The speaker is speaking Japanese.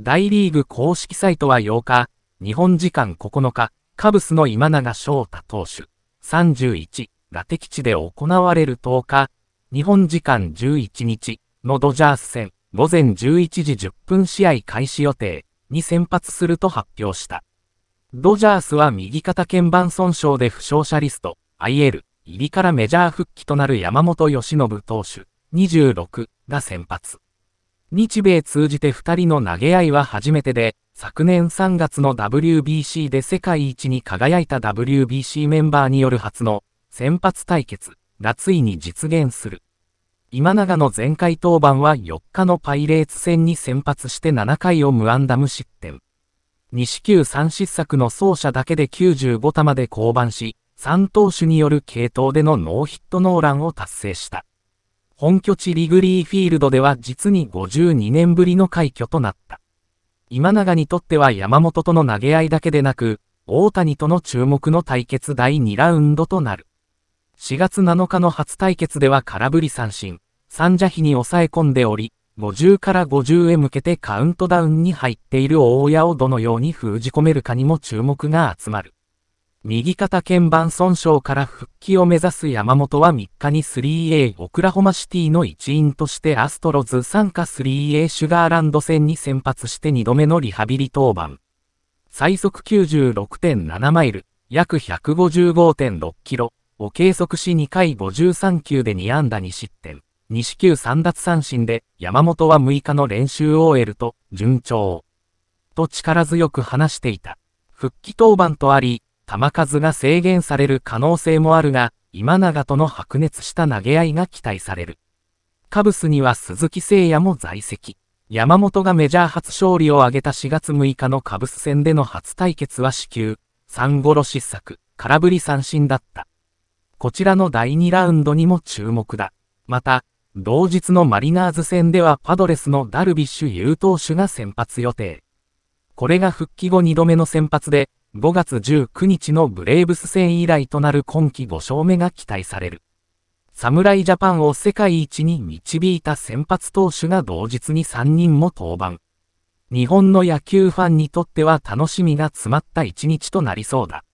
大リーグ公式サイトは8日、日本時間9日、カブスの今永翔太投手、31が敵地で行われる10日、日本時間11日のドジャース戦、午前11時10分試合開始予定に先発すると発表した。ドジャースは右肩鍵盤損傷で負傷者リスト、IL、入りからメジャー復帰となる山本由伸投手、26が先発。日米通じて2人の投げ合いは初めてで、昨年3月の WBC で世界一に輝いた WBC メンバーによる初の先発対決がついに実現する。今永の前回登板は4日のパイレーツ戦に先発して7回を無安打無失点。西球3失策の走者だけで95球で降板し、3投手による系統でのノーヒットノーランを達成した。本拠地リグリーフィールドでは実に52年ぶりの快挙となった。今永にとっては山本との投げ合いだけでなく、大谷との注目の対決第2ラウンドとなる。4月7日の初対決では空振り三振、三者比に抑え込んでおり、50から50へ向けてカウントダウンに入っている大谷をどのように封じ込めるかにも注目が集まる。右肩鍵盤損傷から復帰を目指す山本は3日に 3A オクラホマシティの一員としてアストロズ参加 3A シュガーランド戦に先発して2度目のリハビリ登板。最速96.7マイル、約155.6キロを計測し2回53球で2安打2失点、2四球3奪三振で山本は6日の練習を終えると順調。と力強く話していた。復帰登板とあり、球数が制限される可能性もあるが、今永との白熱した投げ合いが期待される。カブスには鈴木誠也も在籍。山本がメジャー初勝利を挙げた4月6日のカブス戦での初対決は死球、3ゴロ失策、空振り三振だった。こちらの第2ラウンドにも注目だ。また、同日のマリナーズ戦ではパドレスのダルビッシュ有投手が先発予定。これが復帰後2度目の先発で、5月19日のブレーブス戦以来となる今季5勝目が期待される。侍ジャパンを世界一に導いた先発投手が同日に3人も登板。日本の野球ファンにとっては楽しみが詰まった一日となりそうだ。